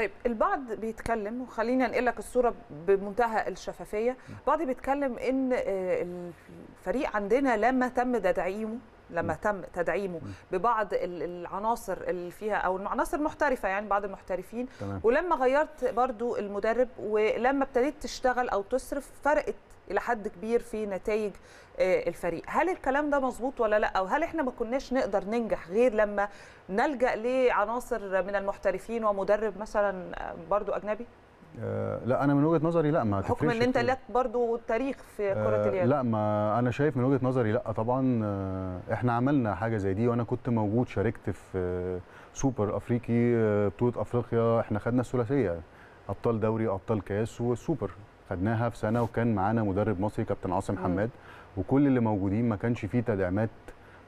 طيب البعض بيتكلم وخلينا نقول لك الصوره بمنتهى الشفافيه البعض بيتكلم ان آه، الفريق عندنا لما تم تدعيمه لما تم تدعيمه ببعض العناصر اللي فيها او العناصر المحترفه يعني بعض المحترفين تمام. ولما غيرت برضو المدرب ولما ابتديت تشتغل او تصرف فرقت الى حد كبير في نتائج آه، الفريق هل الكلام ده مظبوط ولا لا وهل احنا ما كناش نقدر ننجح غير لما نلجا لعناصر من المحترفين ومدرب مثلا آه، برضو اجنبي آه لا انا من وجهه نظري لا ما حكم ان انت لك برضو تاريخ في آه، كره اليد لا ما انا شايف من وجهه نظري لا طبعا احنا عملنا حاجه زي دي وانا كنت موجود شاركت في سوبر افريقي بطوله افريقيا احنا خدنا الثلاثيه ابطال دوري ابطال كاس والسوبر خدناها في سنه وكان معانا مدرب مصري كابتن عاصم حماد وكل اللي موجودين ما كانش فيه تدعيمات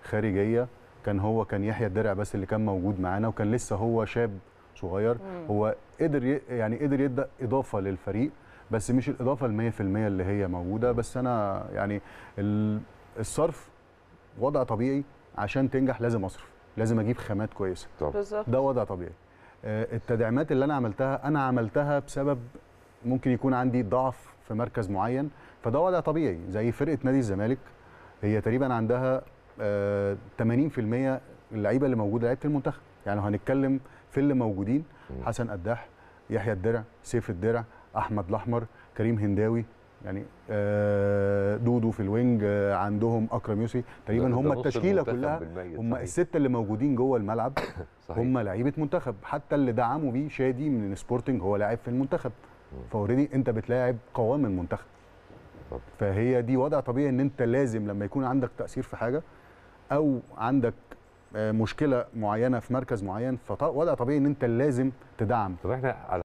خارجيه كان هو كان يحيى الدرع بس اللي كان موجود معانا وكان لسه هو شاب صغير مم. هو قدر يعني قدر يبدا اضافه للفريق بس مش الاضافه ال 100% اللي هي موجوده بس انا يعني الصرف وضع طبيعي عشان تنجح لازم اصرف لازم اجيب خامات كويسه بالظبط ده وضع طبيعي آه، التدعيمات اللي انا عملتها انا عملتها بسبب ممكن يكون عندي ضعف في مركز معين فده وضع طبيعي زي فرقه نادي الزمالك هي تقريبا عندها 80% آه، اللعيبه اللي موجوده لعيبه المنتخب يعني لو هنتكلم في اللي موجودين حسن قداح يحيى الدرع سيف الدرع احمد الاحمر كريم هنداوي يعني آه، دودو في الوينج آه، عندهم اكرم يوسف تقريبا هم التشكيله كلها هم السته اللي موجودين جوه الملعب هم لعيبه منتخب حتى اللي دعموا بيه شادي من سبورتنج هو لاعب في المنتخب فاوريدي انت بتلاعب قوام المنتخب فهي دي وضع طبيعي ان انت لازم لما يكون عندك تاثير في حاجه او عندك آه، مشكله معينه في مركز معين فوضع طبيعي ان انت لازم تدعم طب احنا